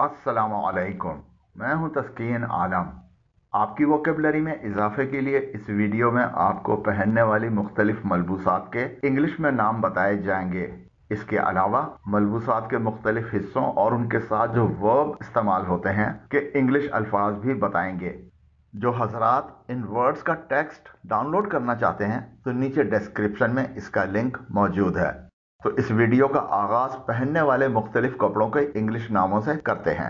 असलकुम मैं हूं तस्कीन आलम आपकी वोकेबलरी में इजाफे के लिए इस वीडियो में आपको पहनने वाली मुख्तलिफ मलबूसात के इंग्लिश में नाम बताए जाएंगे इसके अलावा मलबूसात के मुख्तलिफ हिस्सों और उनके साथ जो वर्ब इस्तेमाल होते हैं के इंग्लिश अल्फाज भी बताएंगे जो हजरात इन वर्ड्स का टेक्स्ट डाउनलोड करना चाहते हैं तो नीचे डिस्क्रिप्शन में इसका लिंक मौजूद है तो इस वीडियो का आगाज पहनने वाले मुख्तलिफ कपड़ों के इंग्लिश नामों से करते हैं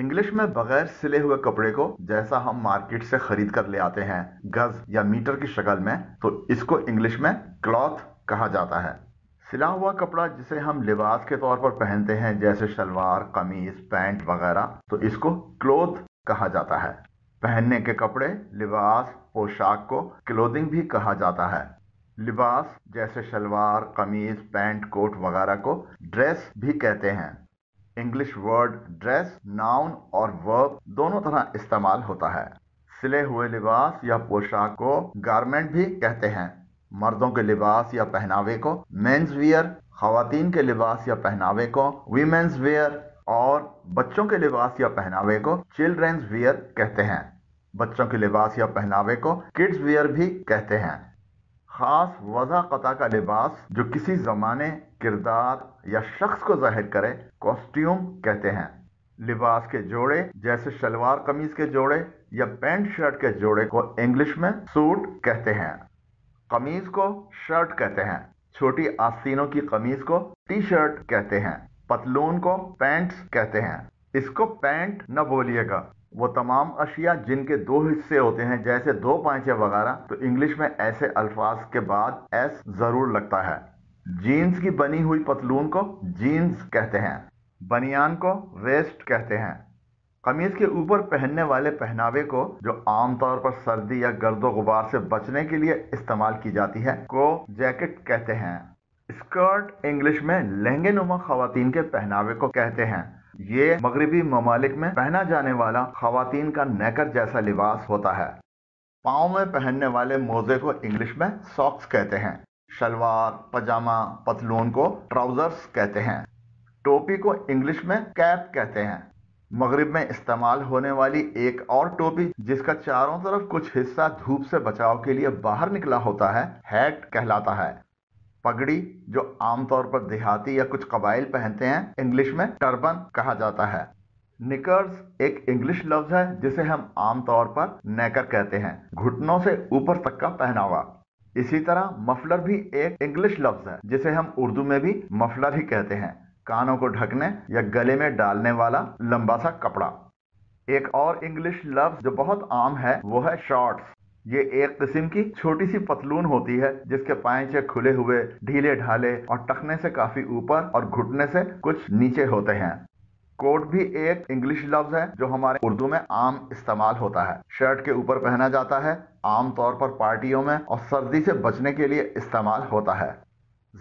इंग्लिश में बगैर सिले हुए कपड़े को जैसा हम मार्केट से खरीद कर ले आते हैं गज या मीटर की शक्ल में तो इसको इंग्लिश में क्लॉथ कहा जाता है सिला हुआ कपड़ा जिसे हम लिबास के तौर पर पहनते हैं जैसे शलवार कमीज पैंट वगैरह तो इसको क्लोथ कहा जाता है पहनने के कपड़े लिबास पोशाक को क्लोथिंग भी कहा जाता है लिबास जैसे शलवार कमीज पैंट कोट वगैरह को ड्रेस भी कहते हैं इंग्लिश वर्ड ड्रेस नाउन और वर्ब दोनों तरह इस्तेमाल होता है सिले हुए लिबास या पोशाक को गारमेंट भी कहते हैं मर्दों के लिबास या पहनावे को मेंस वियर खातन के लिबास या पहनावे को वीमेंस वियर और बच्चों के लिबास या पहनावे को चिल्ड्रेंस वियर कहते हैं बच्चों के लिबास या पहनावे को किड्स वियर भी कहते हैं खास वजह कता का लिबास जो किसी जमाने किरदार या शख्स को जाहिर करे कॉस्ट्यूम कहते हैं लिबास के जोड़े जैसे शलवार कमीज के जोड़े या पैंट शर्ट के जोड़े को इंग्लिश में सूट कहते हैं कमीज को शर्ट कहते हैं छोटी आस्तीनों की कमीज को टी शर्ट कहते हैं पतलून को पैंट्स कहते हैं इसको पैंट न बोलिएगा वो तमाम अशिया जिनके दो हिस्से होते हैं जैसे दो पांचे वगैरह तो इंग्लिश में ऐसे अल्फाज के बाद एस जरूर लगता है जीन्स की बनी हुई पतलून को जीन्स कहते हैं बनियान को वेस्ट कहते हैं कमीज के ऊपर पहनने वाले पहनावे को जो आमतौर पर सर्दी या गर्दो गुबार से बचने के लिए इस्तेमाल की जाती है को जैकेट कहते हैं स्कर्ट इंग्लिश में लहंगे नुमा खातन के पहनावे को कहते हैं ये मगरबी ममालिक में पहना जाने वाला खातन का नेकर जैसा लिबास होता है पाँव में पहनने वाले मोजे को इंग्लिश में सॉक्स कहते हैं शलवार पजामा पतलून को ट्राउजर्स कहते हैं टोपी को इंग्लिश में कैप कहते हैं मगरब में इस्तेमाल होने वाली एक और टोपी जिसका चारों तरफ कुछ हिस्सा धूप से बचाव के लिए बाहर निकला होता है हैट कहलाता है पगड़ी जो आमतौर पर देहाती या कुछ कबाइल पहनते हैं इंग्लिश में टर्बन कहा जाता है निकर्स एक इंग्लिश लफ्ज है जिसे हम आमतौर पर नेकर कहते हैं घुटनों से ऊपर तक का पहनावा इसी तरह मफलर भी एक इंग्लिश लफ्ज है जिसे हम उर्दू में भी मफलर ही कहते हैं कानों को ढकने या गले में डालने वाला लंबा सा कपड़ा एक और इंग्लिश लफ्ज जो बहुत आम है वो है शॉर्ट्स ये एक किस्म की छोटी सी पतलून होती है जिसके पाएचे खुले हुए ढीले ढाले और टखने से काफी ऊपर और घुटने से कुछ नीचे होते हैं कोट भी एक इंग्लिश लफ्ज है जो हमारे उर्दू में आम इस्तेमाल होता है शर्ट के ऊपर पहना जाता है आमतौर पर पार्टियों में और सर्दी से बचने के लिए इस्तेमाल होता है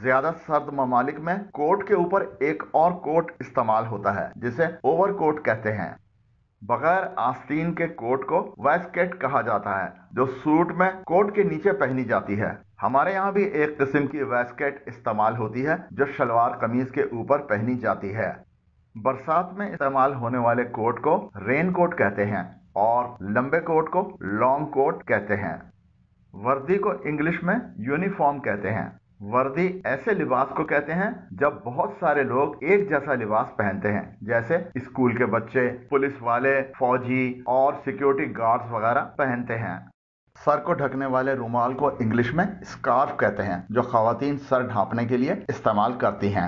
ज्यादा सर्द ममालिक में कोट के ऊपर एक और कोट इस्तेमाल होता है जिसे ओवर कोट कहते हैं बगैर आस्तीन के कोट को वेस्केट कहा जाता है जो सूट में कोट के नीचे पहनी जाती है हमारे यहाँ भी एक किस्म की वेस्केट इस्तेमाल होती है जो शलवार कमीज के ऊपर पहनी जाती है बरसात में इस्तेमाल होने वाले कोट को रेन कोट कहते हैं और लंबे कोट को लॉन्ग कोट कहते हैं वर्दी को इंग्लिश में यूनिफॉर्म कहते हैं वर्दी ऐसे लिबास को कहते हैं जब बहुत सारे लोग एक जैसा लिबास पहनते हैं जैसे स्कूल के बच्चे पुलिस वाले फौजी और सिक्योरिटी गार्ड्स वगैरह पहनते हैं सर को ढकने वाले रुमाल को इंग्लिश में स्कार्फ कहते हैं जो खातन सर ढांपने के लिए इस्तेमाल करती हैं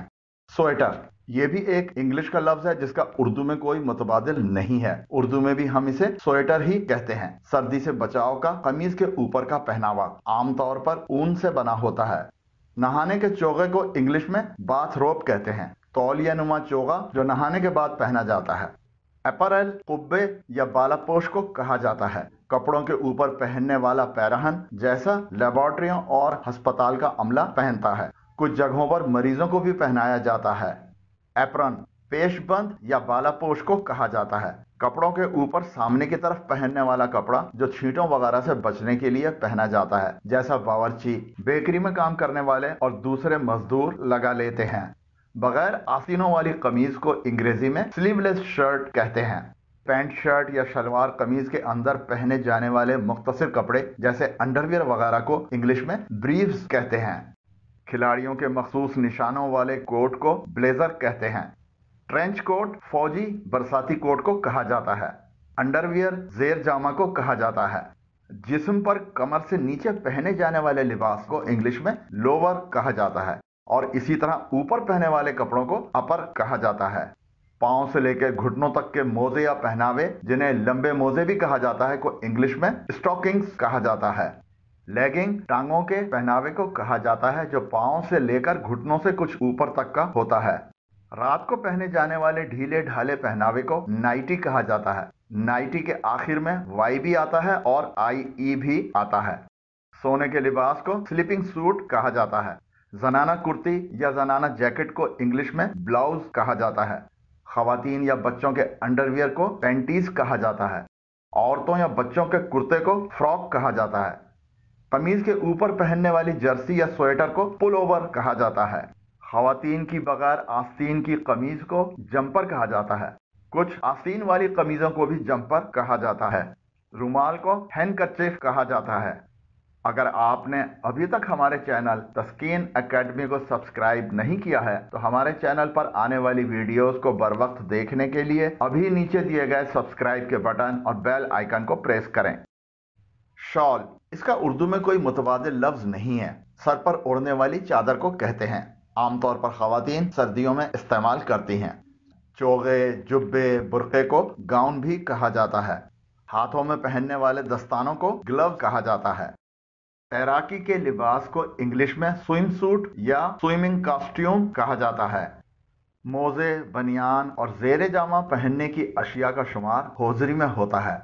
स्वेटर ये भी एक इंग्लिश का लफ्ज है जिसका उर्दू में कोई मुतबादल नहीं है उर्दू में भी हम इसे स्वेटर ही कहते हैं सर्दी से बचाव का कमीज के ऊपर का पहनावा आमतौर पर ऊन से बना होता है नहाने के चोगे को इंग्लिश में रोप कहते हैं नुमा चोगा जो नहाने के बाद पहना जाता है अपरल कुब्बे या बालापोश को कहा जाता है कपड़ों के ऊपर पहनने वाला पैराहन जैसा लेबोरेटरियों और अस्पताल का अमला पहनता है कुछ जगहों पर मरीजों को भी पहनाया जाता है एप्रन पेशबंद या बालापोश को कहा जाता है कपड़ों के ऊपर सामने की तरफ पहनने वाला कपड़ा जो छींटों वगैरह से बचने के लिए पहना जाता है जैसा बावरची बेकरी में काम करने वाले और दूसरे मजदूर लगा लेते हैं बगैर आसिनों वाली कमीज को अंग्रेजी में स्लीवलेस शर्ट कहते हैं पैंट शर्ट या शलवार कमीज के अंदर पहने जाने वाले मुख्तर कपड़े जैसे अंडरवियर वगैरह को इंग्लिश में ब्रीव्स कहते हैं खिलाड़ियों के मखसूस निशानों वाले कोट को ब्लेजर कहते हैं ट्रेंच कोट फौजी बरसाती कोट को कहा जाता है अंडरवियर जेर जामा को कहा जाता है जिस्म पर कमर से नीचे पहने जाने वाले लिबास को इंग्लिश में लोअर कहा जाता है और इसी तरह ऊपर पहने वाले कपड़ों को अपर कहा जाता है पाँव से लेकर घुटनों तक के मोजे या पहनावे जिन्हें लंबे मोजे भी कहा जाता है को इंग्लिश में स्टॉकिंग्स कहा जाता है लेगिंग टांगों के पहनावे को कहा जाता है जो पाओ से लेकर घुटनों से कुछ ऊपर तक का होता है रात को पहने जाने वाले ढीले ढाले पहनावे को नाइटी कहा जाता है नाइटी के आखिर में वाई भी आता है और आई ई e भी आता है सोने के लिबास को स्लीपिंग सूट कहा जाता है जनाना कुर्ती या जनाना जैकेट को इंग्लिश में ब्लाउज कहा जाता है खातन या बच्चों के अंडरवियर को पेंटीज कहा जाता है औरतों या बच्चों के कुर्ते को फ्रॉक कहा जाता है कमीज के ऊपर पहनने वाली जर्सी या स्वेटर को पुल ओवर कहा जाता है खातन की बगैर आस्तीन की कमीज को जंपर कहा जाता है कुछ आस्तीन वाली कमीजों को भी जंपर कहा जाता है रुमाल को हैंड कहा जाता है अगर आपने अभी तक हमारे चैनल तस्कीन एकेडमी को सब्सक्राइब नहीं किया है तो हमारे चैनल पर आने वाली वीडियोस को बर वक्त देखने के लिए अभी नीचे दिए गए सब्सक्राइब के बटन और बेल आइकन को प्रेस करें शॉल इसका उर्दू में कोई मुतबाद लफ्ज नहीं है सर पर ओढ़ने वाली चादर को कहते हैं आमतौर पर खातन सर्दियों में इस्तेमाल करती हैं चोगे जुब्बे बुरके को गाउन भी कहा जाता है हाथों में पहनने वाले दस्तानों को ग्लव कहा जाता है तैराकी के लिबास को इंग्लिश में स्विम सूट या स्विमिंग कास्ट्यूम कहा जाता है मोज़े बनियान और जेर जामा पहनने की अशिया का शुमार होजरी में होता है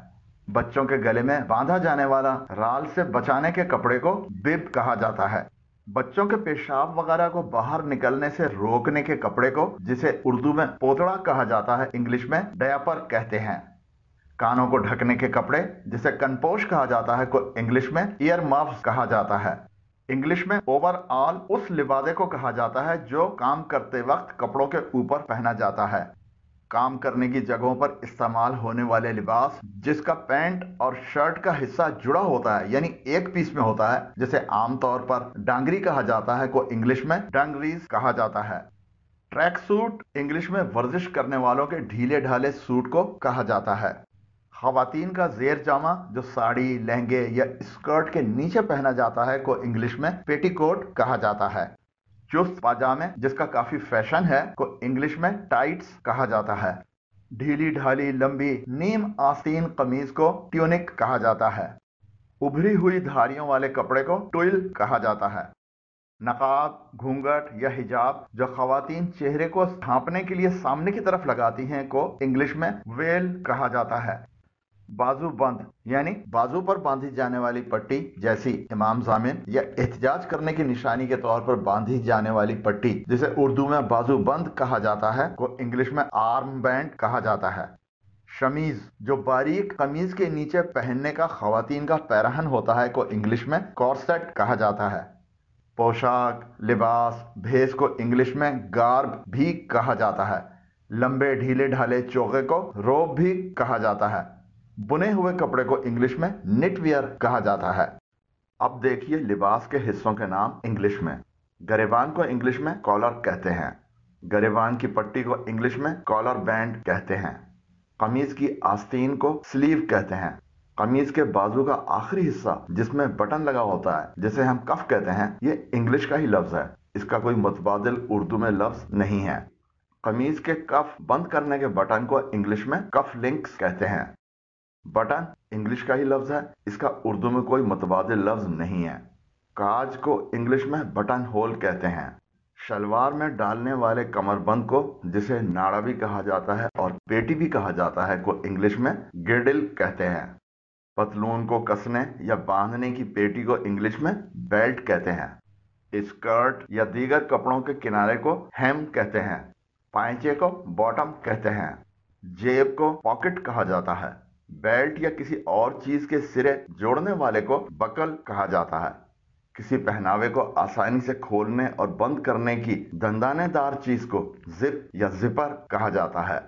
बच्चों के गले में बांधा जाने वाला राल से बचाने के कपड़े को बिब कहा जाता है बच्चों के पेशाब वगैरह को बाहर निकलने से रोकने के कपड़े को जिसे उर्दू में पोतड़ा कहा जाता है इंग्लिश में डयापर कहते हैं कानों को ढकने के कपड़े जिसे कनपोश कहा जाता है को इंग्लिश में ईयर माफ कहा जाता है इंग्लिश में ओवरऑल उस लिबादे को कहा जाता है जो काम करते वक्त कपड़ों के ऊपर पहना जाता है काम करने की जगहों पर इस्तेमाल होने वाले लिबास जिसका पैंट और शर्ट का हिस्सा जुड़ा होता है यानी एक पीस में होता है जिसे आमतौर पर डांगरी कहा जाता है को इंग्लिश में डांगरीज कहा जाता है ट्रैक सूट इंग्लिश में वर्जिश करने वालों के ढीले ढाले सूट को कहा जाता है खातन का जेर जामा जो साड़ी लहंगे या स्कर्ट के नीचे पहना जाता है को इंग्लिश में पेटीकोट कहा जाता है चुस्त पाजामे जिसका काफी फैशन है को इंग्लिश में टाइट्स कहा जाता है ढीली ढाली लंबी नीम आसीन कमीज को ट्यूनिक कहा जाता है उभरी हुई धारियों वाले कपड़े को टुइल कहा जाता है नकाब घूंघट या हिजाब जो खातन चेहरे को ढांपने के लिए सामने की तरफ लगाती हैं को इंग्लिश में वेल कहा जाता है बाजू बंद यानी बाजू पर बांधी जाने वाली पट्टी जैसी इमाम जामिन या एहतजाज करने की निशानी के तौर पर बांधी जाने वाली पट्टी जिसे उर्दू में बाजू बंद कहा जाता है को इंग्लिश में आर्म बैंड कहा जाता है शमीज जो बारीक कमीज के नीचे पहनने का खातन का पैरहन होता है को इंग्लिश में कॉर्सेट कहा जाता है पोशाक लिबास भेस को इंग्लिश में गार्ब भी कहा जाता है लंबे ढीले ढाले चौके को रोब भी कहा जाता है बुने हुए कपड़े को इंग्लिश में निटवियर कहा जाता है अब देखिए लिबास के हिस्सों के नाम इंग्लिश में गरेबान को इंग्लिश में कॉलर कहते हैं गरेबान की पट्टी को इंग्लिश में कॉलर बैंड कहते हैं कमीज की आस्तीन को स्लीव कहते हैं कमीज के बाजू का आखिरी हिस्सा जिसमें बटन लगा होता है जिसे हम कफ कहते हैं ये इंग्लिश का ही लफ्ज है इसका कोई मुतबादल उर्दू में लफ्ज नहीं है कमीज के कफ बंद करने के बटन को इंग्लिश में कफ लिंक्स कहते हैं बटन इंग्लिश का ही लफ्ज है इसका उर्दू में कोई मतवाद लफ्ज नहीं है काज को इंग्लिश में बटन होल कहते हैं शलवार में डालने वाले कमरबंद को जिसे नाड़ा भी कहा जाता है और पेटी भी कहा जाता है को इंग्लिश में गिडिल कहते हैं पतलून को कसने या बांधने की पेटी को इंग्लिश में बेल्ट कहते हैं स्कर्ट या दीगर कपड़ों के किनारे को हेम कहते हैं पैंचे को बॉटम कहते हैं जेब को पॉकेट कहा जाता है बेल्ट या किसी और चीज के सिरे जोड़ने वाले को बकल कहा जाता है किसी पहनावे को आसानी से खोलने और बंद करने की दंदानेदार चीज को जिप या जिपर कहा जाता है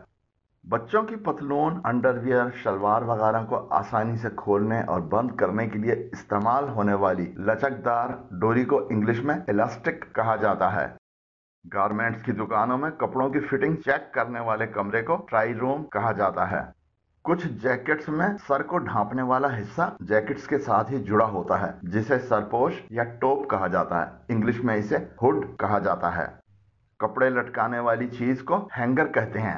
बच्चों की पतलून अंडरवियर शलवार वगैरह को आसानी से खोलने और बंद करने के लिए इस्तेमाल होने वाली लचकदार डोरी को इंग्लिश में इलास्टिक कहा जाता है गारमेंट्स की दुकानों में कपड़ों की फिटिंग चेक करने वाले कमरे को ट्राई रूम कहा जाता है कुछ जैकेट्स में सर को ढांपने वाला हिस्सा जैकेट्स के साथ ही जुड़ा होता है जिसे सरपोश या टोप कहा जाता है इंग्लिश में इसे हुड कहा जाता है कपड़े लटकाने वाली चीज को हैंगर कहते हैं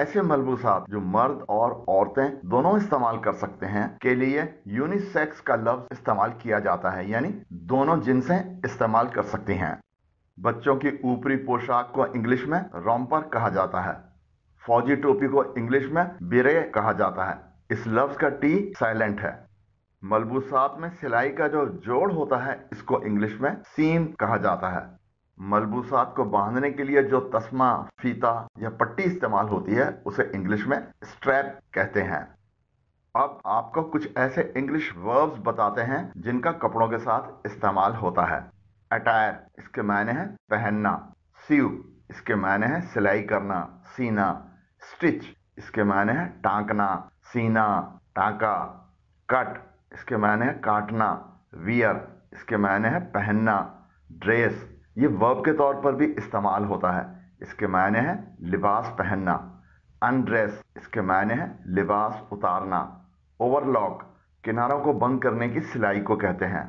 ऐसे मलबूसात जो मर्द और औरतें दोनों इस्तेमाल कर सकते हैं के लिए यूनिसेक्स का लफ्ज इस्तेमाल किया जाता है यानी दोनों जिनसे इस्तेमाल कर सकती हैं बच्चों की ऊपरी पोशाक को इंग्लिश में रोम्पर कहा जाता है फौजी टोपी को इंग्लिश में बेरे कहा जाता है इस लफ्ज का टी साइलेंट है मलबूसात में सिलाई का जो जोड़ होता है इसको इंग्लिश में सीम कहा जाता है मलबूसात को बांधने के लिए जो तस्मा फीता या पट्टी इस्तेमाल होती है उसे इंग्लिश में स्ट्रैप कहते हैं अब आपको कुछ ऐसे इंग्लिश वर्ब्स बताते हैं जिनका कपड़ों के साथ इस्तेमाल होता है अटायर इसके मायने हैं पहनना सीव इसके मायने हैं सिलाई करना सीना स्टिच इसके मायने हैं टांकना सीना टांका कट इसके मायने हैं काटना वियर इसके माने हैं पहनना ड्रेस ये वर्ब के तौर पर भी इस्तेमाल होता है इसके मायने हैं लिबास पहनना अनड्रेस इसके मायने हैं लिबास उतारना ओवरलॉक किनारों को बंद करने की सिलाई को कहते हैं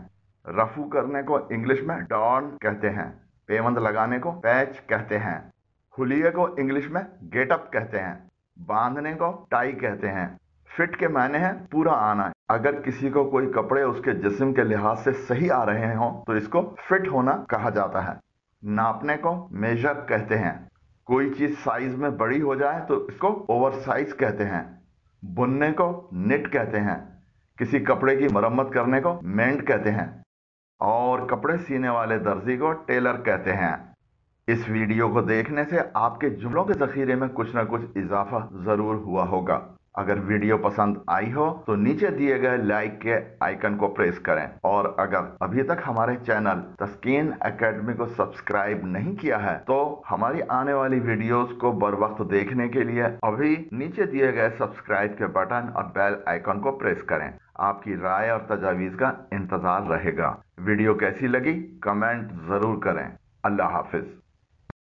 रफू करने को इंग्लिश में डॉन कहते हैं पेमंद लगाने को पैच कहते हैं हुलिये को इंग्लिश में गेटअप कहते हैं बांधने को टाई कहते हैं फिट के मायने हैं पूरा आना अगर किसी को कोई कपड़े उसके जिस्म के लिहाज से सही आ रहे हों तो इसको फिट होना कहा जाता है नापने को मेजर कहते हैं कोई चीज साइज में बड़ी हो जाए तो इसको ओवर साइज कहते हैं बुनने को निट कहते हैं किसी कपड़े की मरम्मत करने को मेंट कहते हैं और कपड़े सीने वाले दर्जी को टेलर कहते हैं इस वीडियो को देखने से आपके जुमलों के जखीरे में कुछ ना कुछ इजाफा जरूर हुआ होगा अगर वीडियो पसंद आई हो तो नीचे दिए गए लाइक के आइकन को प्रेस करें और अगर अभी तक हमारे चैनल तस्कीन एकेडमी को सब्सक्राइब नहीं किया है तो हमारी आने वाली वीडियोस को बर वक्त देखने के लिए अभी नीचे दिए गए सब्सक्राइब के बटन और बेल आइकन को प्रेस करें आपकी राय और तजावीज का इंतजार रहेगा वीडियो कैसी लगी कमेंट जरूर करें अल्लाह हाफिज